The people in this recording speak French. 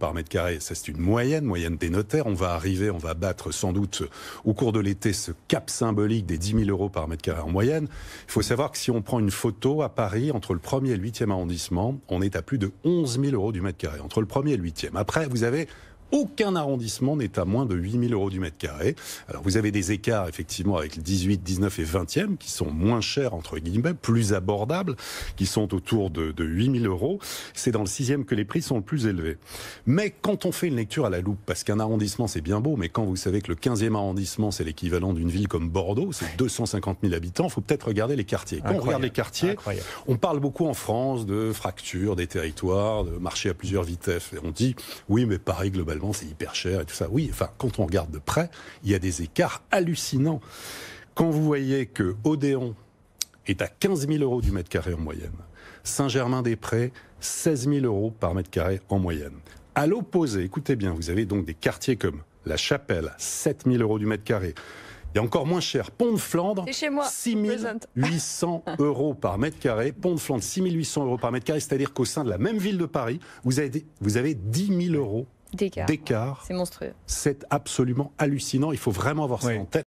par mètre carré. Ça, c'est une moyenne, moyenne des notaires. On va arriver, on va battre sans doute au cours de l'été ce cap symbolique des 10 000 euros par mètre carré en moyenne. Il faut savoir que si on prend une photo à Paris, entre le 1er et le 8e arrondissement, on est à plus de 11 000 euros du mètre carré, entre le 1er et le 8e. Après, vous avez aucun arrondissement n'est à moins de 8000 euros du mètre carré. Alors vous avez des écarts effectivement avec le 18, 19 et 20e qui sont moins chers entre guillemets, plus abordables, qui sont autour de, de 8000 euros. C'est dans le 6e que les prix sont le plus élevés. Mais quand on fait une lecture à la loupe, parce qu'un arrondissement c'est bien beau, mais quand vous savez que le 15e arrondissement c'est l'équivalent d'une ville comme Bordeaux, c'est 250 000 habitants, il faut peut-être regarder les quartiers. Quand on regarde les quartiers, on parle beaucoup en France de fractures des territoires, de marché à plusieurs vitesses. Et on dit oui mais Paris globalement c'est hyper cher et tout ça. Oui, enfin, quand on regarde de près, il y a des écarts hallucinants. Quand vous voyez que Odéon est à 15 000 euros du mètre carré en moyenne, Saint-Germain-des-Prés, 16 000 euros par mètre carré en moyenne. À l'opposé, écoutez bien, vous avez donc des quartiers comme La Chapelle, 7 000 euros du mètre carré. Il y a encore moins cher. Pont de Flandre, 800 euros par mètre carré. Pont de Flandre, 800 euros par mètre carré. C'est-à-dire qu'au sein de la même ville de Paris, vous avez, vous avez 10 000 euros d'écart. C'est monstrueux. C'est absolument hallucinant. Il faut vraiment avoir ça en tête.